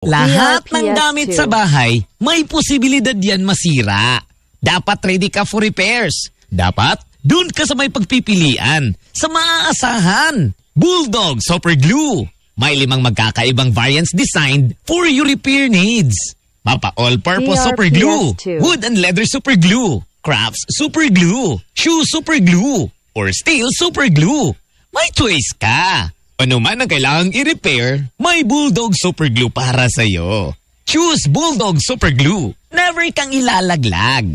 Lahat ng gamit sa bahay, may posibilidad yan masira. Dapat ready ka for repairs. Dapat dun ka sa may pagpipilian, sa maaasahan. Bulldog Super Glue. May limang magkakaibang variants designed for your repair needs. Mapa all-purpose super glue, wood and leather super glue, crafts super glue, shoe super glue, or steel super glue. May choice ka. Ano man ang kailangang i-repair, may Bulldog Super Glue para sa'yo. Choose Bulldog Super Glue. Never kang ilalaglag.